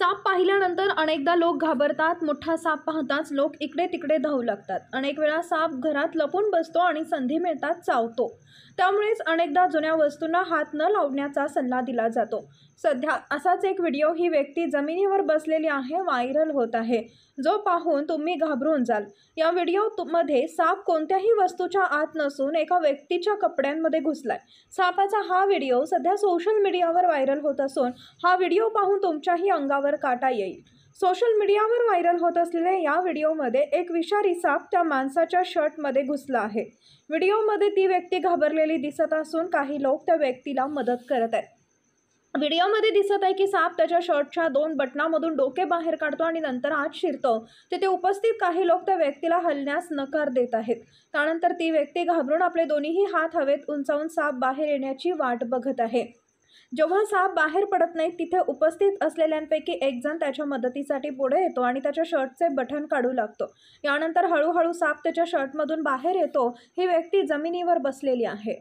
साप पाहिल्यानंतर अनेकदा लोक घाबरतात मोठा साप पाहताच लोक इकडे तिकडे धावू लागतात अनेक वेळा साप घरात लपून बसतो आणि संधी मिळतात चावतो त्यामुळेच अनेकदा जुन्या वस्तूंना हात न लावण्याचा सल्ला दिला जातो सध्या असाच एक व्हिडिओ ही व्यक्ती जमिनीवर बसलेली आहे व्हायरल होत आहे जो पाहून तुम्ही घाबरून जाल या व्हिडिओ मध्ये साप कोणत्याही वस्तूच्या आत नसून एका व्यक्तीच्या कपड्यांमध्ये घुसलाय सापाचा हा व्हिडिओ सध्या सोशल मीडियावर व्हायरल होत असून हा व्हिडिओ पाहून तुमच्याही अंगावर काटा येईल सोशल मीडियावर व्हायरल होत असलेल्या या व्हिडिओमध्ये एक विषारी साप त्या माणसाच्या शर्टमध्ये घुसला आहे व्हिडिओमध्ये ती व्यक्ती घाबरलेली दिसत असून काही लोक त्या व्यक्तीला मदत करत आहेत व्हिडिओमध्ये दिसत आहे की साप त्याच्या शर्टच्या दोन बटनामधून डोके बाहेर काढतो आणि नंतर आत शिरतो तिथे उपस्थित काही लोक त्या व्यक्तीला हलण्यास नकार देत आहेत त्यानंतर ती व्यक्ती घाबरून आपले दोन्हीही हात हवेत उंचावून साप बाहेर येण्याची वाट बघत आहे जेव्हा साप बाहेर पडत नाही तिथे उपस्थित असलेल्यांपैकी एक जण त्याच्या मदतीसाठी पुढे येतो आणि त्याच्या शर्टचे बटन काढू लागतो यानंतर हळूहळू साप त्याच्या शर्टमधून बाहेर येतो ही व्यक्ती जमिनीवर बसलेली आहे